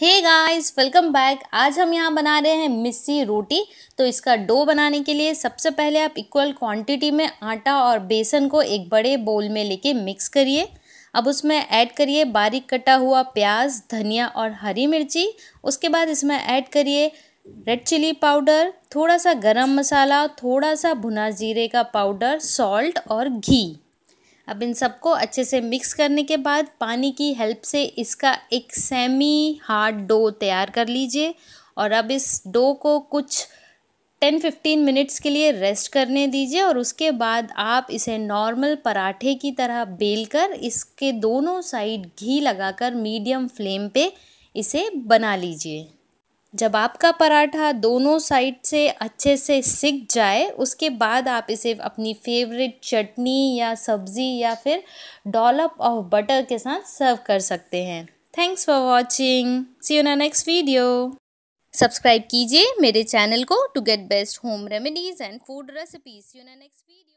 hey guys welcome back आज हम यहाँ बना रहे हैं मिस्सी रोटी तो इसका डो बनाने के लिए सबसे पहले आप इक्वल क्वांटिटी में आटा और बेसन को एक बड़े बोल में लेके मिक्स करिए अब उसमें ऐड करिए बारीक कटा हुआ प्याज धनिया और हरी मिर्ची उसके बाद इसमें ऐड करिए रेड चिली पाउडर थोड़ा सा गरम मसाला थोड़ा सा भुना जीरे का पाउडर सॉल्ट और घी अब इन सबको अच्छे से मिक्स करने के बाद पानी की हेल्प से इसका एक सेमी हार्ड डो तैयार कर लीजिए और अब इस डो को कुछ टेन फिफ्टीन मिनट्स के लिए रेस्ट करने दीजिए और उसके बाद आप इसे नॉर्मल पराठे की तरह बेलकर इसके दोनों साइड घी लगाकर मीडियम फ्लेम पे इसे बना लीजिए जब आपका पराठा दोनों साइड से अच्छे से सिक जाए उसके बाद आप इसे अपनी फेवरेट चटनी या सब्ज़ी या फिर डॉलप ऑफ बटर के साथ सर्व कर सकते हैं thanks for watching see you ना नेक्स्ट वीडियो सब्सक्राइब कीजिए मेरे चैनल को to get best home remedies and food recipes you ना नेक्स्ट वीडियो